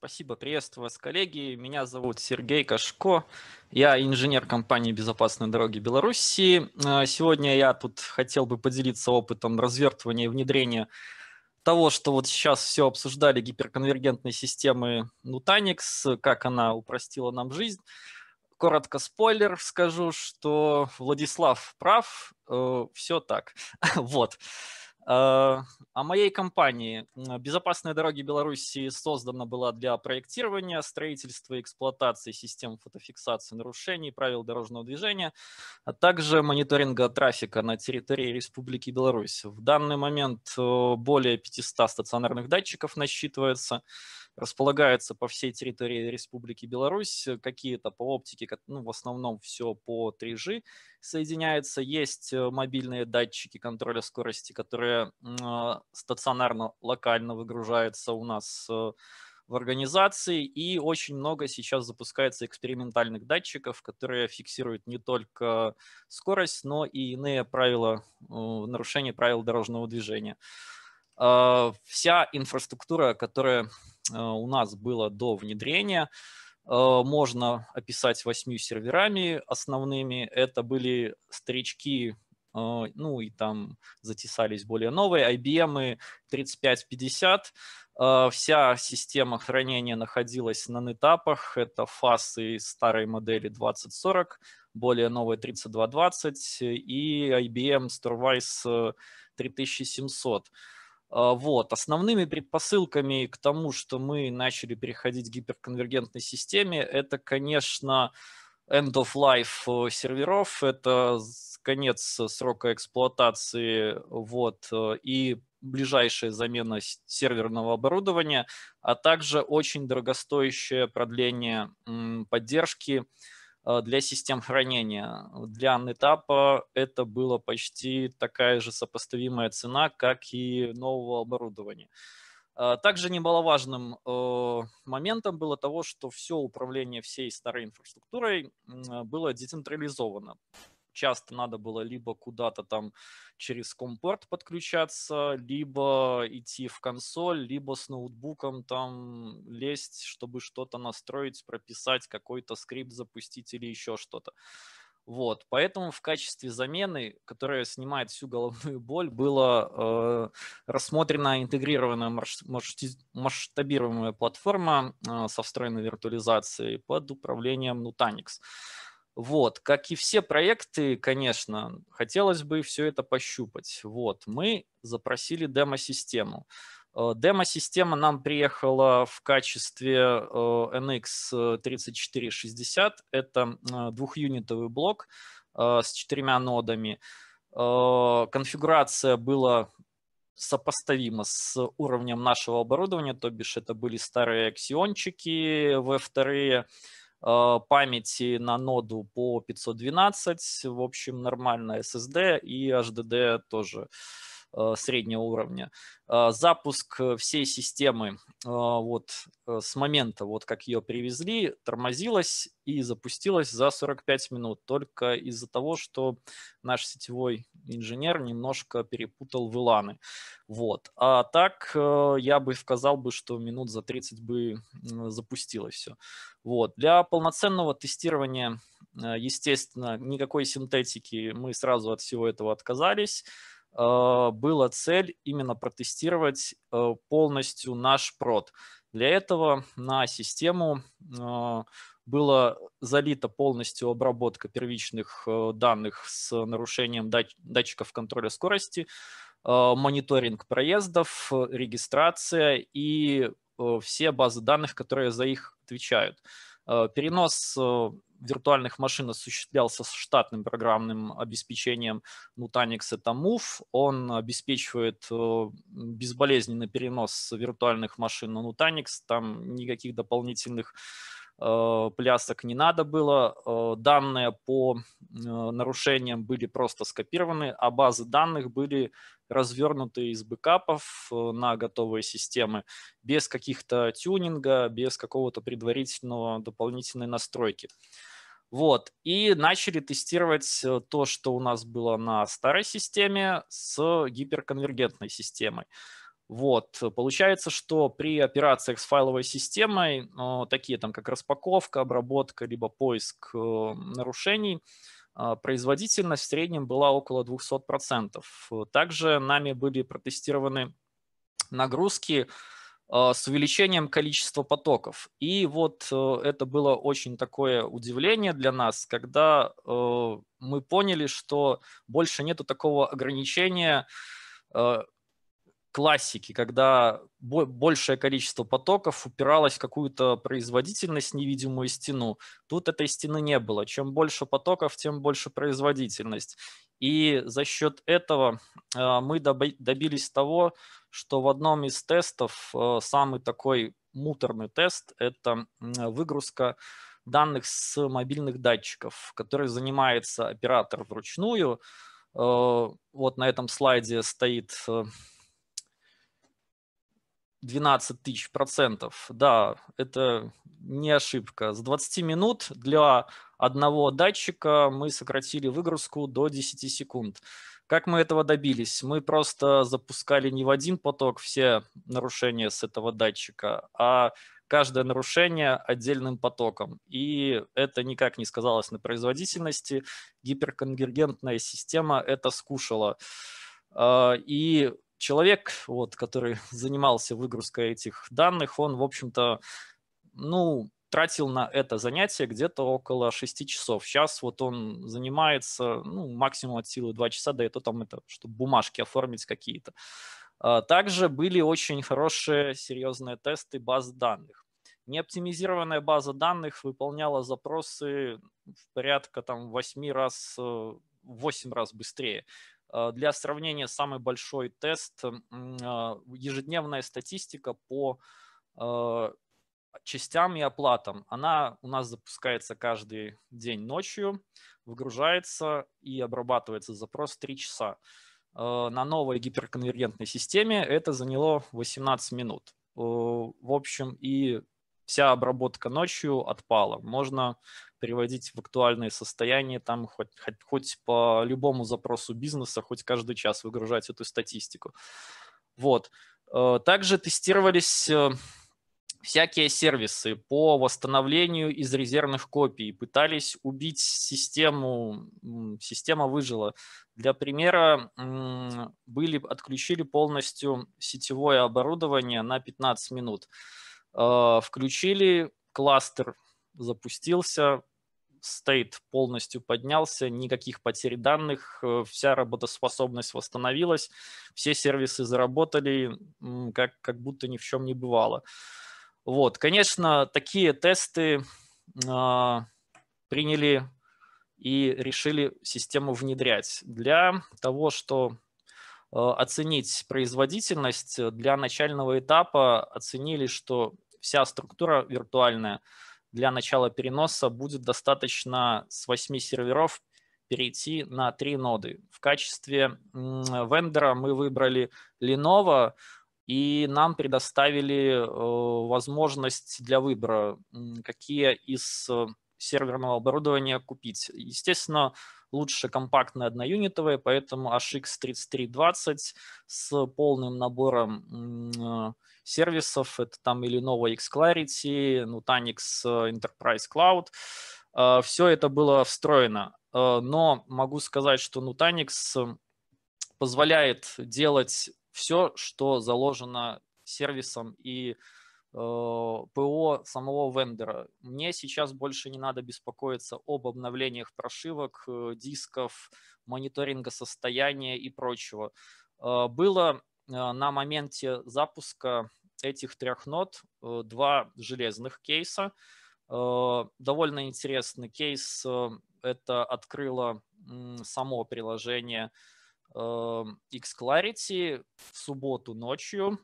спасибо, приветствую вас, коллеги. Меня зовут Сергей Кашко, я инженер компании «Безопасные дороги Белоруссии». Э, сегодня я тут хотел бы поделиться опытом развертывания и внедрения того, что вот сейчас все обсуждали гиперконвергентной системы Nutanix, как она упростила нам жизнь. Коротко спойлер скажу, что Владислав прав, э, все так. вот. Э, о моей компании. «Безопасные дороги Беларуси» создана была для проектирования, строительства и эксплуатации систем фотофиксации нарушений правил дорожного движения, а также мониторинга трафика на территории Республики Беларусь. В данный момент э, более 500 стационарных датчиков насчитывается располагаются по всей территории Республики Беларусь, э, какие-то по оптике, ну, в основном все по 3G соединяется. Есть э, мобильные датчики контроля скорости, которые а, стационарно, локально выгружаются у нас э, в организации, и очень много сейчас запускается экспериментальных датчиков, которые фиксируют не только скорость, но и иные правила, нарушения правил дорожного движения. А, вся инфраструктура, которая а, у нас была до внедрения, а, можно описать восьмью серверами основными. Это были старички, ну и там затесались более новые, IBM 3550. Вся система хранения находилась на нетапах. Это фасы старой модели 2040, более новая 3220 и IBM Storewise 3700. А, вот. Основными предпосылками к тому, что мы начали переходить к гиперконвергентной системе, это, конечно, end of life э, серверов, это конец срока эксплуатации, вот, э, и ближайшая замена серверного оборудования, а также очень дорогостоящее продление поддержки, Э, для систем хранения. Для NetApp это было почти такая же сопоставимая цена, как и нового оборудования. Э, также немаловажным э, моментом было того, что все управление всей старой инфраструктурой было децентрализовано часто надо было либо куда-то там через компорт подключаться, либо идти в консоль, либо с ноутбуком там лезть, чтобы что-то настроить, прописать, какой-то скрипт запустить или еще что-то. Вот, поэтому в качестве замены, которая снимает всю головную боль, была э, рассмотрена интегрированная марш, марш, масштабируемая платформа э, со встроенной виртуализацией под управлением Nutanix. Вот, как и все проекты, конечно, хотелось бы все это пощупать. Вот, мы запросили демо-систему. Э, демо-система нам приехала в качестве э, NX3460. Это э, двухюнитовый блок с четырьмя нодами. Конфигурация была сопоставима с уровнем нашего оборудования, то бишь это были старые аксиончики, V2, Э, памяти на ноду по 512, в общем, нормальная SSD и HDD тоже Э, среднего уровня. Э, запуск э, всей системы вот с момента, вот как ее привезли, тормозилась и запустилась за 45 минут только из-за того, что наш сетевой инженер немножко перепутал виланы. Вот. А так я бы сказал бы, что минут за 30 бы запустилось все. Вот. Для полноценного тестирования, естественно, никакой синтетики мы сразу от всего этого отказались. Э, была цель именно протестировать э, полностью наш прод. Для этого на систему э, была залита полностью обработка первичных данных с нарушением датчиков контроля скорости, мониторинг проездов, регистрация и все базы данных, которые за их отвечают. Э, перенос э, виртуальных машин осуществлялся с штатным программным обеспечением Nutanix это Move. Он обеспечивает э, безболезненный перенос виртуальных машин на Nutanix. Там никаких дополнительных плясок не надо было. Данные по нарушениям были просто скопированы, а базы данных были развернутые из бэкапов э, на готовые системы, без каких-то тюнинга, без какого-то предварительного дополнительной настройки. Вот, и начали тестировать э, то, что у нас было на старой системе с гиперконвергентной системой. Вот, получается, что при операциях с файловой системой, э, такие там как распаковка, обработка, либо поиск нарушений, а, производительность в среднем была около 200%. Также нами были протестированы нагрузки а, с увеличением количества потоков. И вот э, это было очень такое удивление для нас, когда э, мы поняли, что больше нету такого ограничения э, классики, когда бо- большее количество потоков упиралось в какую-то производительность, невидимую стену. Тут этой стены не было. Чем больше потоков, тем больше производительность. И за счет этого э, мы доб- добились того, что в одном из тестов э, самый такой муторный тест – это выгрузка данных с мобильных датчиков, который занимается оператор вручную. А, вот на этом слайде стоит 12 тысяч процентов, да, это не ошибка. С 20 минут для одного датчика мы сократили выгрузку до 10 секунд. Как мы этого добились? Мы просто запускали не в один поток все нарушения с этого датчика, а каждое нарушение отдельным потоком. И это никак не сказалось на производительности. Гиперконвергентная система это скушала. А, и человек, вот, который занимался выгрузкой этих данных, он, в общем-то, ну, тратил на это занятие где-то около 6 часов. Сейчас вот он занимается, ну, максимум от силы 2 часа, да и то там это, чтобы бумажки оформить какие-то. А, также были очень хорошие серьезные тесты баз данных. Неоптимизированная база данных выполняла запросы в порядка там 8 раз, 8 э, раз быстрее. Э, для сравнения, самый большой тест, а, ежедневная статистика по э, частям и оплатам. Она у нас запускается каждый день ночью, выгружается и обрабатывается запрос 3 часа. Э, на новой гиперконвергентной системе это заняло 18 минут. В общем, и вся обработка ночью отпала. Можно переводить в актуальное состояние, там хоть, хоть, хоть по любому запросу бизнеса, хоть каждый час выгружать эту статистику. Вот. Э, также тестировались э, всякие сервисы по восстановлению из резервных копий, пытались убить систему, система выжила. Для примера, были, отключили полностью сетевое оборудование на 15 минут. Э, включили кластер, запустился, стейт полностью поднялся, никаких потерь данных, э, вся работоспособность восстановилась, все сервисы заработали, как, как будто ни в чем не бывало. Вот, конечно, такие тесты а, приняли и решили систему внедрять для того, что Э, оценить производительность э, для начального этапа, оценили, что вся структура виртуальная для начала переноса будет достаточно с 8 серверов перейти на 3 ноды. В качестве вендора мы выбрали Lenovo, и нам предоставили э, возможность для выбора, какие из серверного оборудования купить. Естественно, лучше компактная одноюнитовая, поэтому HX 3320 с полным набором э, сервисов, это там или новая xClarity, Nutanix э, Enterprise Cloud, э, все это было встроено. Но могу сказать, что Nutanix позволяет делать все, что заложено сервисом и сервисом Э, ПО самого вендора. Мне сейчас больше не надо беспокоиться об обновлениях прошивок, э, дисков, мониторинга состояния и прочего. Э, было на моменте запуска этих трех нот два железных кейса. Довольно интересный кейс. Это открыло само приложение Xclarity в субботу ночью.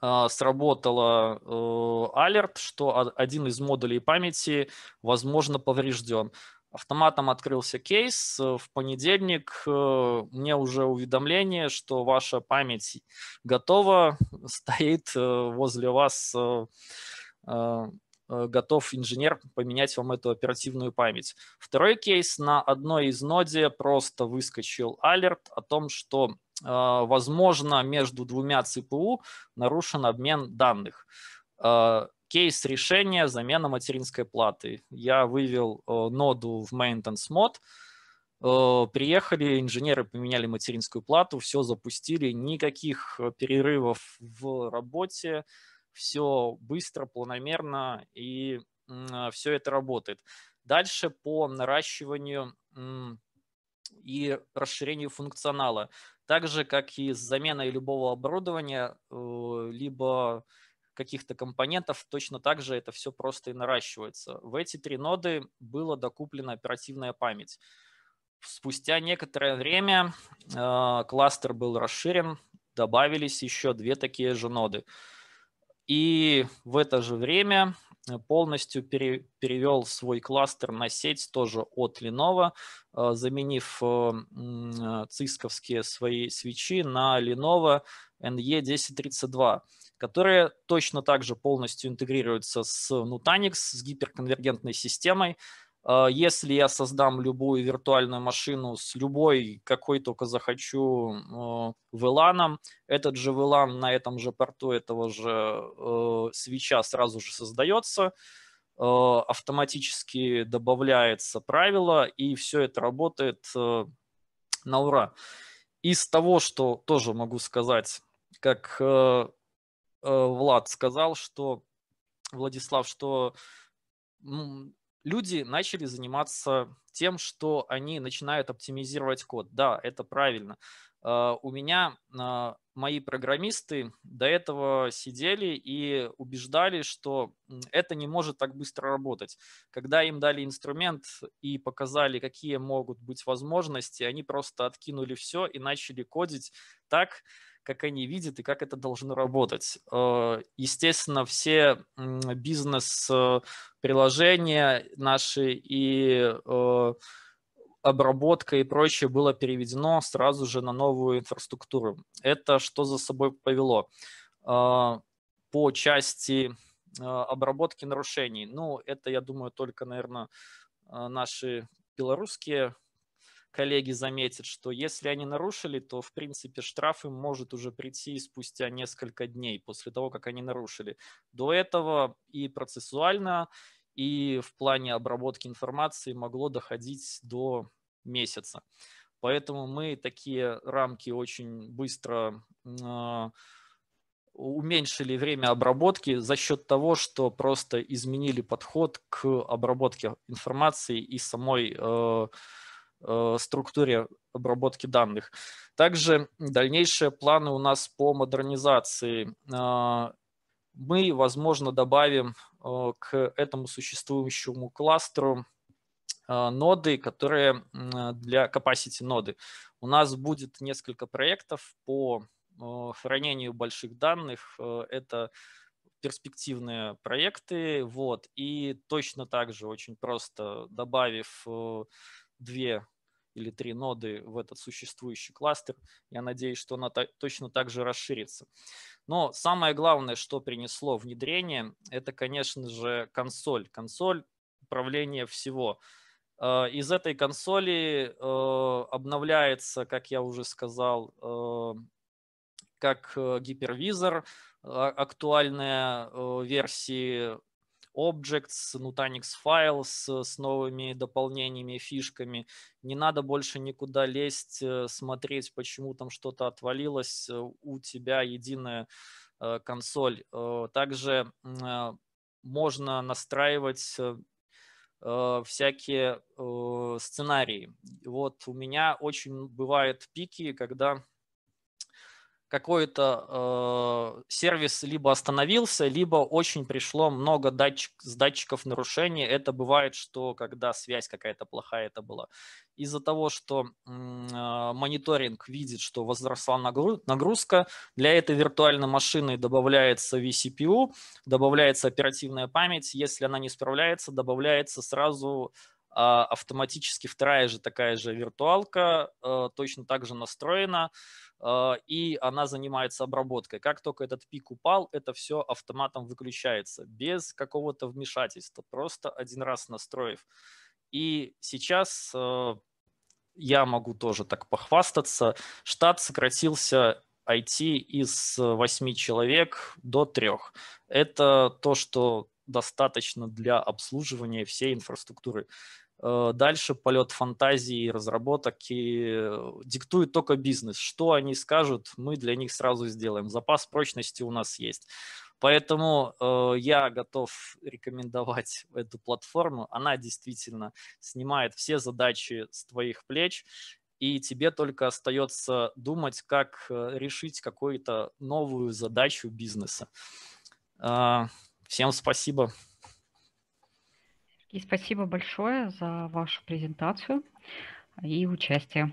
А, Сработала э, алерт, что один из модулей памяти, возможно, поврежден. Автоматом открылся кейс. Э, в понедельник э, мне уже уведомление, что ваша память готова, стоит возле вас, готов инженер поменять вам эту оперативную память. Второй кейс. На одной из ноде просто выскочил алерт о том, что а, возможно, между двумя ЦПУ нарушен обмен данных. А, кейс решения замена материнской платы. Я вывел а, ноду в maintenance мод, приехали, инженеры поменяли материнскую плату, все запустили, никаких перерывов в работе, все быстро, планомерно, и все это работает. Дальше по наращиванию и расширению функционала. Так же, как и с заменой любого оборудования, э, либо каких-то компонентов, точно так же это все просто и наращивается. В эти три ноды была докуплена оперативная память. Спустя некоторое время э, кластер был расширен, добавились еще две такие же ноды. И в это же время Э, полностью пере, перевел свой кластер на сеть тоже от Lenovo, э, заменив э, цисковские свои свечи на Lenovo NE1032, которые точно также полностью интегрируются с Nutanix, с гиперконвергентной системой, а, если я создам любую виртуальную машину с любой, какой только захочу, VLAN, э, этот же VLAN на этом же порту этого же э, свеча сразу же создается, э, автоматически добавляется правило, и все это работает на ура. Из того, что тоже могу сказать, как Влад сказал, что Владислав, что люди начали заниматься тем, что они начинают оптимизировать код. Да, это правильно. А, у меня а, мои программисты до этого сидели и убеждали, что это не может так быстро работать. Когда им дали инструмент и показали, какие могут быть возможности, они просто откинули все и начали кодить так, как они видят и как это должно работать. Э, естественно, все бизнес-приложения наши и э, обработка и прочее было переведено сразу же на новую инфраструктуру. Это что за собой повело? Э, по части обработки нарушений. Ну, это, я думаю, только, наверное, наши белорусские коллеги заметят, что если они нарушили, то, в принципе, штраф им может уже прийти спустя несколько дней после того, как они нарушили. До этого и процессуально, и в плане обработки информации могло доходить до месяца. Поэтому мы такие рамки очень быстро э, уменьшили время обработки за счет того, что просто изменили подход к обработке информации и самой э, Э, структуре обработки данных. Также дальнейшие планы у нас по модернизации. Э, мы, возможно, добавим э, к этому существующему кластеру ноды, которые для capacity ноды. У нас будет несколько проектов по хранению больших данных. Это перспективные проекты. Вот. И точно так же, очень просто добавив две или три ноды в этот существующий кластер. Я надеюсь, что она точно так же расширится. Но самое главное, что принесло внедрение, это, конечно же, консоль. Консоль управления всего. Э, из этой консоли э, обновляется, как я уже сказал, э, как гипервизор, а, актуальные версии Objects, Nutanix Files с новыми дополнениями, фишками. Не надо больше никуда лезть, э, смотреть, почему там что-то отвалилось. Э, у тебя единая э, консоль. Также можно настраивать всякие сценарии. Вот у меня очень бывают пики, когда какой-то э, сервис либо остановился, либо очень пришло много датчик, с датчиков нарушений. Это бывает, что когда связь какая-то плохая, это была. Из-за того, что э, мониторинг видит, что возросла нагрузка, для этой виртуальной машины добавляется vCPU, добавляется оперативная память. Если она не справляется, добавляется сразу э, автоматически вторая же такая же виртуалка, э, точно так же настроена а, и она занимается обработкой. Как только этот пик упал, это все автоматом выключается, без какого-то вмешательства, просто один раз настроив. И сейчас а, я могу тоже так похвастаться, штат сократился IT из 8 человек до 3. Это то, что достаточно для обслуживания всей инфраструктуры. Э, дальше полет фантазии, и разработок и э, диктует только бизнес. Что они скажут, мы для них сразу сделаем. Запас прочности у нас есть. Поэтому э, я готов рекомендовать эту платформу. Она действительно снимает все задачи с твоих плеч, и тебе только остается думать, как э, решить какую-то новую задачу бизнеса. Э, всем спасибо. И спасибо большое за вашу презентацию и участие.